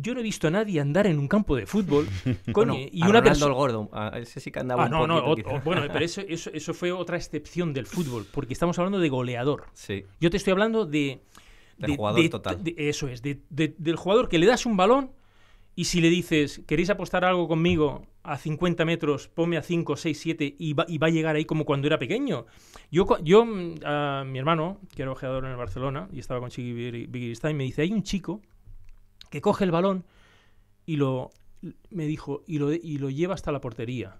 yo no he visto a nadie andar en un campo de fútbol. con eh, y una persona. Gordo, ese sí que andaba ah, un poquito, no, bueno, pero eso, fue otra excepción del fútbol, porque estamos hablando de goleador. Yo te estoy hablando de. Del jugador total. eso es, del jugador que le das un balón y si le dices, ¿queréis apostar algo conmigo a 50 metros? Ponme a 5, 6, 7 y va, a llegar ahí como cuando era pequeño. Yo, yo mm, mi hermano, que era ojeador en el Barcelona y estaba con Chiqui y me dice, hay un chico que coge el balón y lo, me dijo, y lo, y lo lleva hasta la portería.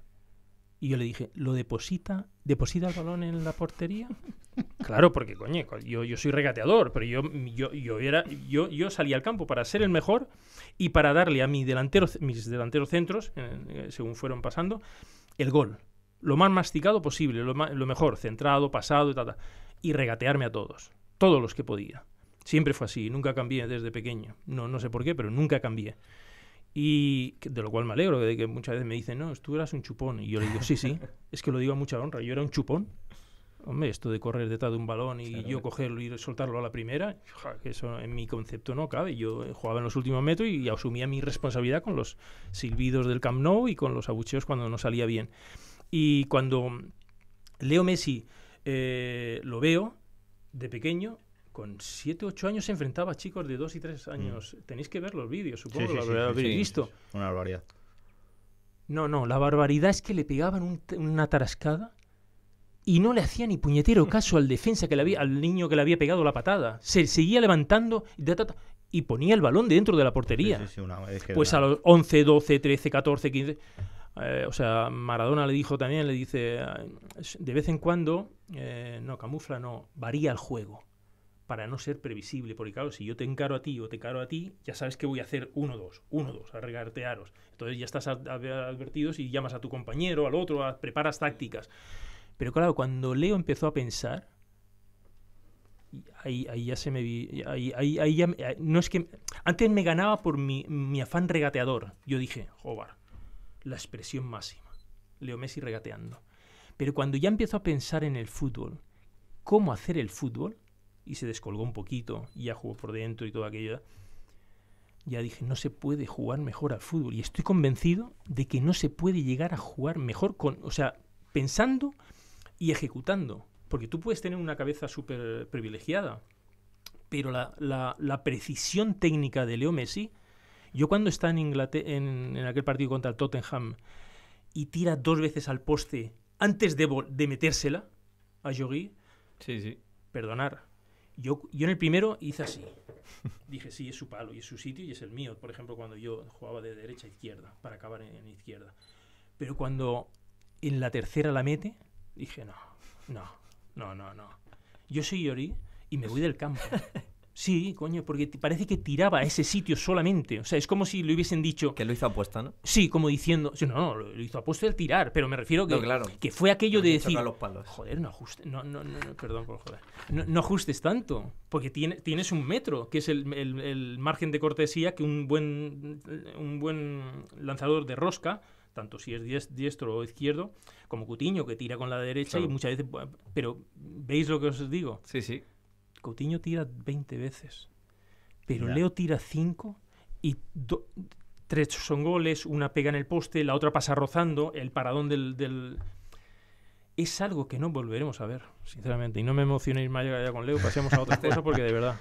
Y yo le dije, ¿lo deposita? ¿Deposita el balón en la portería? Claro, porque coño, yo, yo soy regateador, pero yo, yo, yo, era, yo, salí al campo para ser el mejor y para darle a mi delantero, mis delanteros centros, eh, según fueron pasando, el gol. Lo más masticado posible, lo, mejor, centrado, pasado, y regatearme a todos, todos los que podía. Siempre fue así, nunca cambié desde pequeño. No, no sé por qué, pero nunca cambié. Y de lo cual me alegro, de que muchas veces me dicen, no, tú eras un chupón. Y yo le digo, sí, sí, es que lo digo a mucha honra, yo era un chupón. Hombre, esto de correr detrás de un balón y yo cogerlo y soltarlo a la primera, que eso en mi concepto no cabe. Yo jugaba en los últimos metros y asumía mi responsabilidad con los silbidos del Camp Nou y con los abucheos cuando no salía bien. Y cuando Leo Messi eh, lo veo de pequeño, con 7, 8 años se enfrentaba a chicos de 2 y 3 mm. años. Tenéis que ver los vídeos, supongo, sí, sí, visto. Una barbaridad. No, no, la barbaridad es que le pegaban una tarascada y no le hacía ni puñetero caso al defensa que le había, al niño que le había pegado la patada. Se seguía levantando y, ponía el balón dentro de la portería. pues a los 11, 12, 13, 14, 15... o sea, Maradona le dijo también, le dice, eh, de vez en cuando, eh, no, camufla, no, varía el juego para no ser previsible, porque claro, si yo te encaro a ti o te encaro a ti, ya sabes que voy a hacer uno, dos, uno, dos, a regatearos. Entonces ya estás advertidos y llamas a tu compañero, al otro, a, preparas tácticas. Pero claro, cuando Leo empezó a pensar, ahí, ahí ya se me ahí, ya, no es que, antes me ganaba por mi, afán regateador. Yo dije, Jobar, la expresión máxima, Leo Messi regateando. Pero cuando ya empezó a pensar en el fútbol, cómo hacer el fútbol, y se descolgó un poquito y ya jugó por dentro y todo aquello. Ya dije, no se puede jugar mejor al fútbol. Y estoy convencido de que no se puede llegar a jugar mejor con, o sea, pensando y ejecutando. Porque tú puedes tener una cabeza súper privilegiada, pero la, precisión técnica de Leo Messi, yo cuando está en, Inglaterra, en, aquel partido contra el Tottenham y tira dos veces al poste antes de, de metérsela a Jogui sí, sí. perdonar, yo, en el primero hice así. Dije, sí, es su palo y es su sitio y es el mío. Por ejemplo, cuando yo jugaba de derecha a izquierda, para acabar en, izquierda. Pero cuando en la tercera la mete, dije, no, no, no, no, no. Yo soy Yori y me voy del campo. Sí, coño, porque parece que tiraba a ese sitio solamente. O sea, es como si lo hubiesen dicho. Que lo hizo apuesta, ¿no? Sí, como diciendo. No, no, lo hizo apuesta el tirar, pero me refiero que, que fue aquello de decir. Joder, no ajustes. No, no, no, perdón por joder. No, ajustes tanto, porque tienes un metro, que es el, margen de cortesía que un buen, buen lanzador de rosca tanto si es diestro o izquierdo, como Cutiño, que tira con la derecha y muchas veces... Pero, ¿veis lo que os digo? Sí, sí. Coutinho tira 20 veces, pero Leo tira 5 y tres son goles, una pega en el poste, la otra pasa rozando, el paradón del, del... Es algo que no volveremos a ver, sinceramente. Y no me emocionéis más ya con Leo, pasemos a otra cosa porque de verdad.